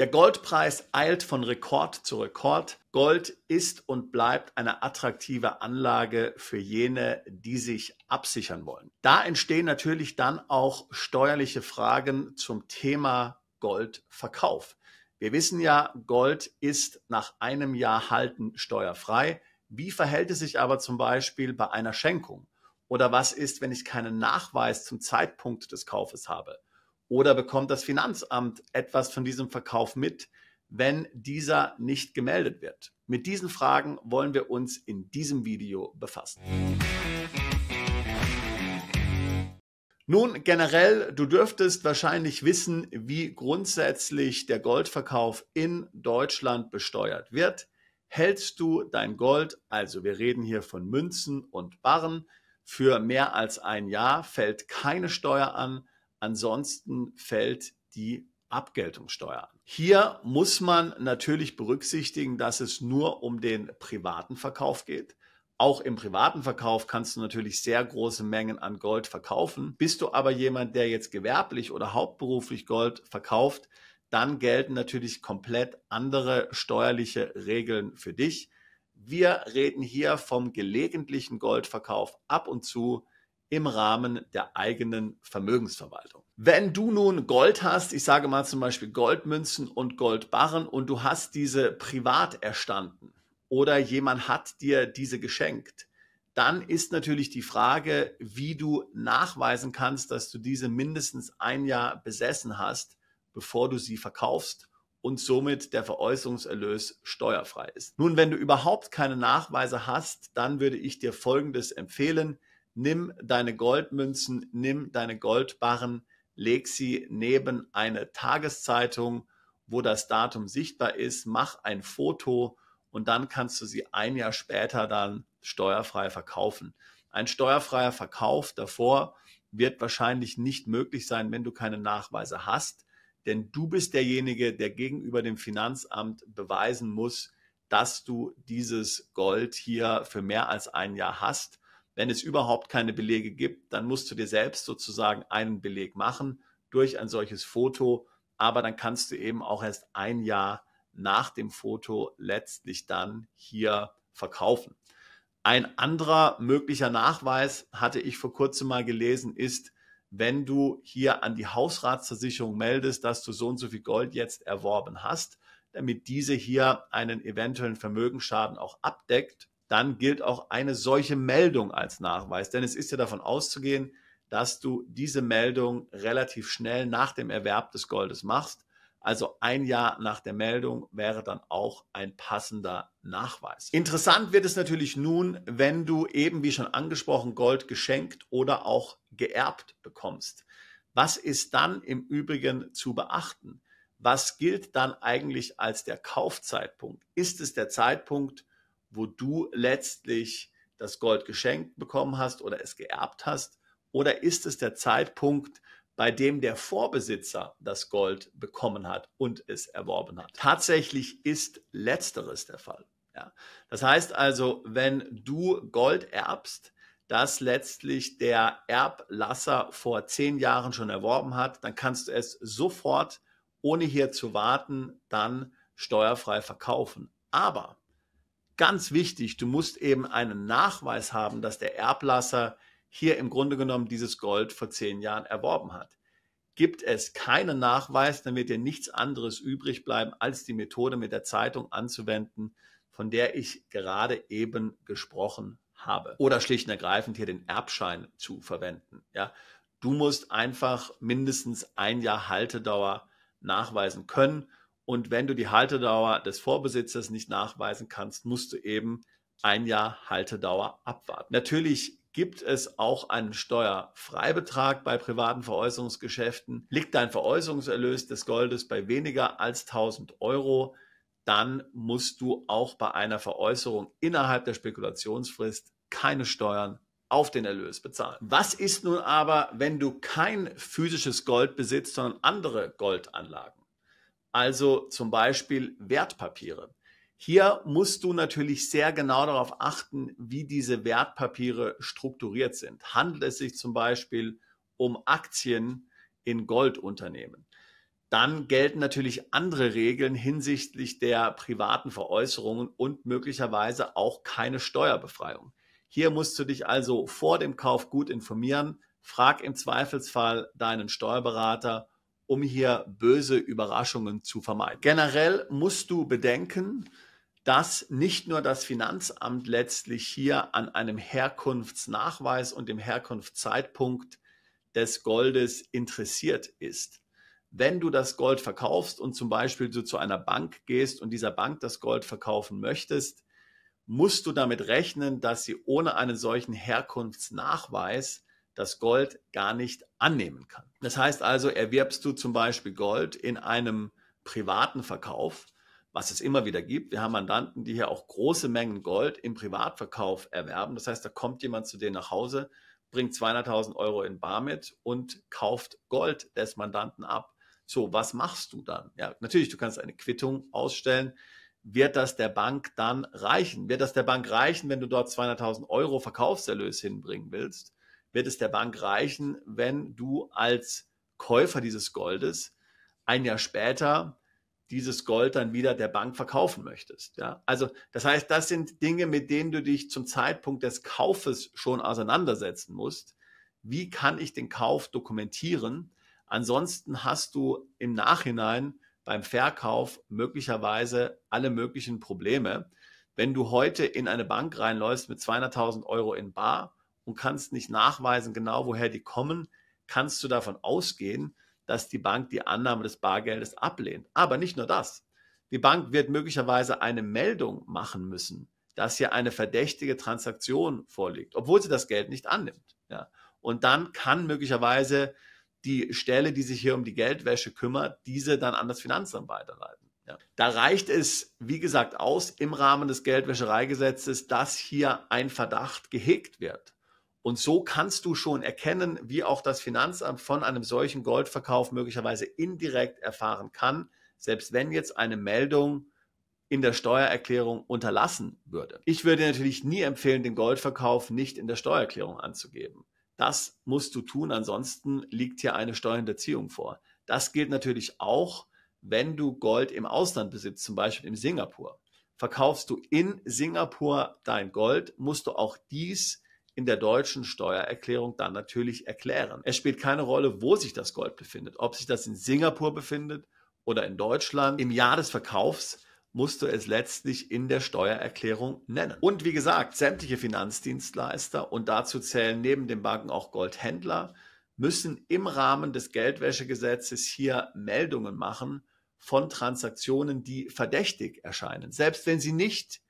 Der Goldpreis eilt von Rekord zu Rekord. Gold ist und bleibt eine attraktive Anlage für jene, die sich absichern wollen. Da entstehen natürlich dann auch steuerliche Fragen zum Thema Goldverkauf. Wir wissen ja, Gold ist nach einem Jahr halten steuerfrei. Wie verhält es sich aber zum Beispiel bei einer Schenkung? Oder was ist, wenn ich keinen Nachweis zum Zeitpunkt des Kaufes habe? Oder bekommt das Finanzamt etwas von diesem Verkauf mit, wenn dieser nicht gemeldet wird? Mit diesen Fragen wollen wir uns in diesem Video befassen. Nun, generell, du dürftest wahrscheinlich wissen, wie grundsätzlich der Goldverkauf in Deutschland besteuert wird. Hältst du dein Gold, also wir reden hier von Münzen und Barren, für mehr als ein Jahr fällt keine Steuer an. Ansonsten fällt die Abgeltungssteuer an. Hier muss man natürlich berücksichtigen, dass es nur um den privaten Verkauf geht. Auch im privaten Verkauf kannst du natürlich sehr große Mengen an Gold verkaufen. Bist du aber jemand, der jetzt gewerblich oder hauptberuflich Gold verkauft, dann gelten natürlich komplett andere steuerliche Regeln für dich. Wir reden hier vom gelegentlichen Goldverkauf ab und zu im Rahmen der eigenen Vermögensverwaltung. Wenn du nun Gold hast, ich sage mal zum Beispiel Goldmünzen und Goldbarren und du hast diese privat erstanden oder jemand hat dir diese geschenkt, dann ist natürlich die Frage, wie du nachweisen kannst, dass du diese mindestens ein Jahr besessen hast, bevor du sie verkaufst und somit der Veräußerungserlös steuerfrei ist. Nun, wenn du überhaupt keine Nachweise hast, dann würde ich dir Folgendes empfehlen nimm deine Goldmünzen, nimm deine Goldbarren, leg sie neben eine Tageszeitung, wo das Datum sichtbar ist, mach ein Foto und dann kannst du sie ein Jahr später dann steuerfrei verkaufen. Ein steuerfreier Verkauf davor wird wahrscheinlich nicht möglich sein, wenn du keine Nachweise hast, denn du bist derjenige, der gegenüber dem Finanzamt beweisen muss, dass du dieses Gold hier für mehr als ein Jahr hast wenn es überhaupt keine Belege gibt, dann musst du dir selbst sozusagen einen Beleg machen durch ein solches Foto, aber dann kannst du eben auch erst ein Jahr nach dem Foto letztlich dann hier verkaufen. Ein anderer möglicher Nachweis, hatte ich vor kurzem mal gelesen, ist, wenn du hier an die Hausratsversicherung meldest, dass du so und so viel Gold jetzt erworben hast, damit diese hier einen eventuellen Vermögensschaden auch abdeckt dann gilt auch eine solche Meldung als Nachweis. Denn es ist ja davon auszugehen, dass du diese Meldung relativ schnell nach dem Erwerb des Goldes machst. Also ein Jahr nach der Meldung wäre dann auch ein passender Nachweis. Interessant wird es natürlich nun, wenn du eben wie schon angesprochen Gold geschenkt oder auch geerbt bekommst. Was ist dann im Übrigen zu beachten? Was gilt dann eigentlich als der Kaufzeitpunkt? Ist es der Zeitpunkt, wo du letztlich das Gold geschenkt bekommen hast oder es geerbt hast? Oder ist es der Zeitpunkt, bei dem der Vorbesitzer das Gold bekommen hat und es erworben hat? Tatsächlich ist letzteres der Fall. Ja. Das heißt also, wenn du Gold erbst, das letztlich der Erblasser vor zehn Jahren schon erworben hat, dann kannst du es sofort, ohne hier zu warten, dann steuerfrei verkaufen. Aber ganz wichtig, du musst eben einen Nachweis haben, dass der Erblasser hier im Grunde genommen dieses Gold vor zehn Jahren erworben hat. Gibt es keinen Nachweis, dann wird dir nichts anderes übrig bleiben, als die Methode mit der Zeitung anzuwenden, von der ich gerade eben gesprochen habe. Oder schlicht und ergreifend hier den Erbschein zu verwenden. Ja, du musst einfach mindestens ein Jahr Haltedauer nachweisen können und wenn du die Haltedauer des Vorbesitzers nicht nachweisen kannst, musst du eben ein Jahr Haltedauer abwarten. Natürlich gibt es auch einen Steuerfreibetrag bei privaten Veräußerungsgeschäften. Liegt dein Veräußerungserlös des Goldes bei weniger als 1000 Euro, dann musst du auch bei einer Veräußerung innerhalb der Spekulationsfrist keine Steuern auf den Erlös bezahlen. Was ist nun aber, wenn du kein physisches Gold besitzt, sondern andere Goldanlagen? also zum Beispiel Wertpapiere. Hier musst du natürlich sehr genau darauf achten, wie diese Wertpapiere strukturiert sind. Handelt es sich zum Beispiel um Aktien in Goldunternehmen? Dann gelten natürlich andere Regeln hinsichtlich der privaten Veräußerungen und möglicherweise auch keine Steuerbefreiung. Hier musst du dich also vor dem Kauf gut informieren. Frag im Zweifelsfall deinen Steuerberater um hier böse Überraschungen zu vermeiden. Generell musst du bedenken, dass nicht nur das Finanzamt letztlich hier an einem Herkunftsnachweis und dem Herkunftszeitpunkt des Goldes interessiert ist. Wenn du das Gold verkaufst und zum Beispiel du zu einer Bank gehst und dieser Bank das Gold verkaufen möchtest, musst du damit rechnen, dass sie ohne einen solchen Herkunftsnachweis das Gold gar nicht annehmen kann. Das heißt also, erwirbst du zum Beispiel Gold in einem privaten Verkauf, was es immer wieder gibt. Wir haben Mandanten, die hier auch große Mengen Gold im Privatverkauf erwerben. Das heißt, da kommt jemand zu denen nach Hause, bringt 200.000 Euro in Bar mit und kauft Gold des Mandanten ab. So, was machst du dann? Ja, natürlich, du kannst eine Quittung ausstellen. Wird das der Bank dann reichen? Wird das der Bank reichen, wenn du dort 200.000 Euro Verkaufserlös hinbringen willst? wird es der Bank reichen, wenn du als Käufer dieses Goldes ein Jahr später dieses Gold dann wieder der Bank verkaufen möchtest. Ja? Also das heißt, das sind Dinge, mit denen du dich zum Zeitpunkt des Kaufes schon auseinandersetzen musst. Wie kann ich den Kauf dokumentieren? Ansonsten hast du im Nachhinein beim Verkauf möglicherweise alle möglichen Probleme. Wenn du heute in eine Bank reinläufst mit 200.000 Euro in Bar und kannst nicht nachweisen, genau woher die kommen, kannst du davon ausgehen, dass die Bank die Annahme des Bargeldes ablehnt. Aber nicht nur das. Die Bank wird möglicherweise eine Meldung machen müssen, dass hier eine verdächtige Transaktion vorliegt, obwohl sie das Geld nicht annimmt. Ja. Und dann kann möglicherweise die Stelle, die sich hier um die Geldwäsche kümmert, diese dann an das Finanzamt weiterleiten. Ja. Da reicht es, wie gesagt, aus im Rahmen des Geldwäschereigesetzes, dass hier ein Verdacht gehegt wird. Und so kannst du schon erkennen, wie auch das Finanzamt von einem solchen Goldverkauf möglicherweise indirekt erfahren kann, selbst wenn jetzt eine Meldung in der Steuererklärung unterlassen würde. Ich würde natürlich nie empfehlen, den Goldverkauf nicht in der Steuererklärung anzugeben. Das musst du tun, ansonsten liegt hier eine Steuerhinterziehung vor. Das gilt natürlich auch, wenn du Gold im Ausland besitzt, zum Beispiel in Singapur. Verkaufst du in Singapur dein Gold, musst du auch dies in der deutschen Steuererklärung dann natürlich erklären. Es spielt keine Rolle, wo sich das Gold befindet, ob sich das in Singapur befindet oder in Deutschland. Im Jahr des Verkaufs musst du es letztlich in der Steuererklärung nennen. Und wie gesagt, sämtliche Finanzdienstleister und dazu zählen neben den Banken auch Goldhändler, müssen im Rahmen des Geldwäschegesetzes hier Meldungen machen von Transaktionen, die verdächtig erscheinen, selbst wenn sie nicht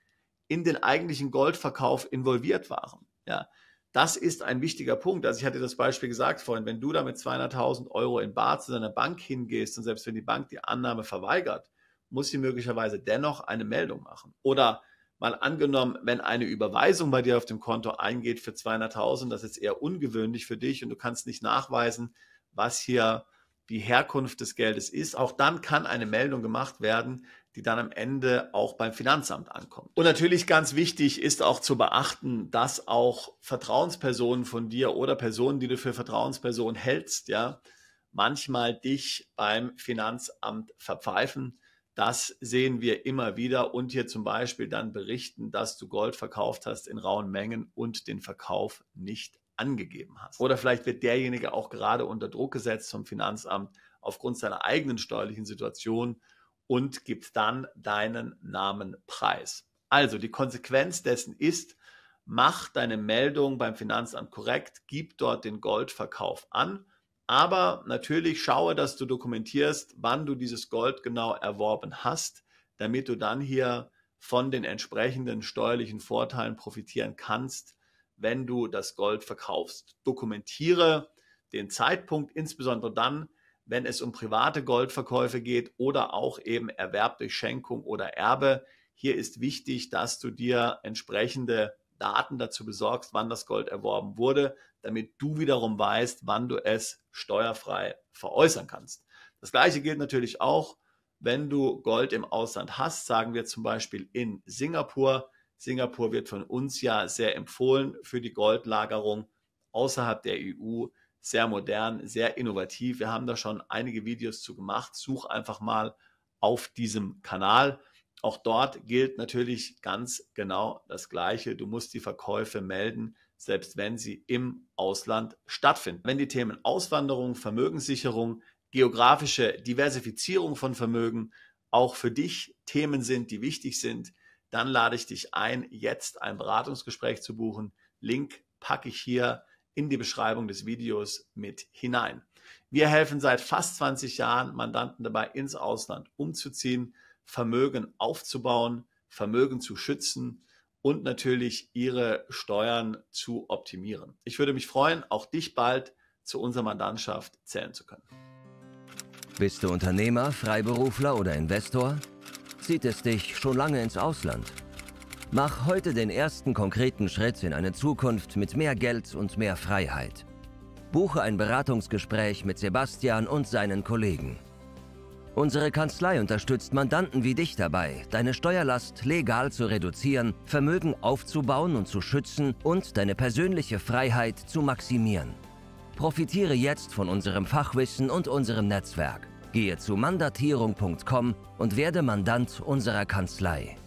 in den eigentlichen Goldverkauf involviert waren. Ja, das ist ein wichtiger Punkt. Also ich hatte das Beispiel gesagt vorhin, wenn du da mit 200.000 Euro in Bar zu deiner Bank hingehst und selbst wenn die Bank die Annahme verweigert, muss sie möglicherweise dennoch eine Meldung machen. Oder mal angenommen, wenn eine Überweisung bei dir auf dem Konto eingeht für 200.000, das ist eher ungewöhnlich für dich und du kannst nicht nachweisen, was hier die Herkunft des Geldes ist. Auch dann kann eine Meldung gemacht werden, die dann am Ende auch beim Finanzamt ankommt. Und natürlich ganz wichtig ist auch zu beachten, dass auch Vertrauenspersonen von dir oder Personen, die du für Vertrauenspersonen hältst, ja, manchmal dich beim Finanzamt verpfeifen. Das sehen wir immer wieder und hier zum Beispiel dann berichten, dass du Gold verkauft hast in rauen Mengen und den Verkauf nicht angegeben hast. Oder vielleicht wird derjenige auch gerade unter Druck gesetzt vom Finanzamt aufgrund seiner eigenen steuerlichen Situation und gibst dann deinen Namen preis. Also die Konsequenz dessen ist, mach deine Meldung beim Finanzamt korrekt, gib dort den Goldverkauf an, aber natürlich schaue, dass du dokumentierst, wann du dieses Gold genau erworben hast, damit du dann hier von den entsprechenden steuerlichen Vorteilen profitieren kannst, wenn du das Gold verkaufst. Dokumentiere den Zeitpunkt, insbesondere dann, wenn es um private Goldverkäufe geht oder auch eben Erwerb durch Schenkung oder Erbe. Hier ist wichtig, dass du dir entsprechende Daten dazu besorgst, wann das Gold erworben wurde, damit du wiederum weißt, wann du es steuerfrei veräußern kannst. Das gleiche gilt natürlich auch, wenn du Gold im Ausland hast, sagen wir zum Beispiel in Singapur. Singapur wird von uns ja sehr empfohlen für die Goldlagerung außerhalb der EU sehr modern, sehr innovativ. Wir haben da schon einige Videos zu gemacht. Such einfach mal auf diesem Kanal. Auch dort gilt natürlich ganz genau das Gleiche. Du musst die Verkäufe melden, selbst wenn sie im Ausland stattfinden. Wenn die Themen Auswanderung, Vermögenssicherung, geografische Diversifizierung von Vermögen auch für dich Themen sind, die wichtig sind, dann lade ich dich ein, jetzt ein Beratungsgespräch zu buchen. Link packe ich hier in die Beschreibung des Videos mit hinein. Wir helfen seit fast 20 Jahren Mandanten dabei, ins Ausland umzuziehen, Vermögen aufzubauen, Vermögen zu schützen und natürlich ihre Steuern zu optimieren. Ich würde mich freuen, auch dich bald zu unserer Mandantschaft zählen zu können. Bist du Unternehmer, Freiberufler oder Investor? Zieht es dich schon lange ins Ausland? Mach heute den ersten konkreten Schritt in eine Zukunft mit mehr Geld und mehr Freiheit. Buche ein Beratungsgespräch mit Sebastian und seinen Kollegen. Unsere Kanzlei unterstützt Mandanten wie dich dabei, deine Steuerlast legal zu reduzieren, Vermögen aufzubauen und zu schützen und deine persönliche Freiheit zu maximieren. Profitiere jetzt von unserem Fachwissen und unserem Netzwerk. Gehe zu mandatierung.com und werde Mandant unserer Kanzlei.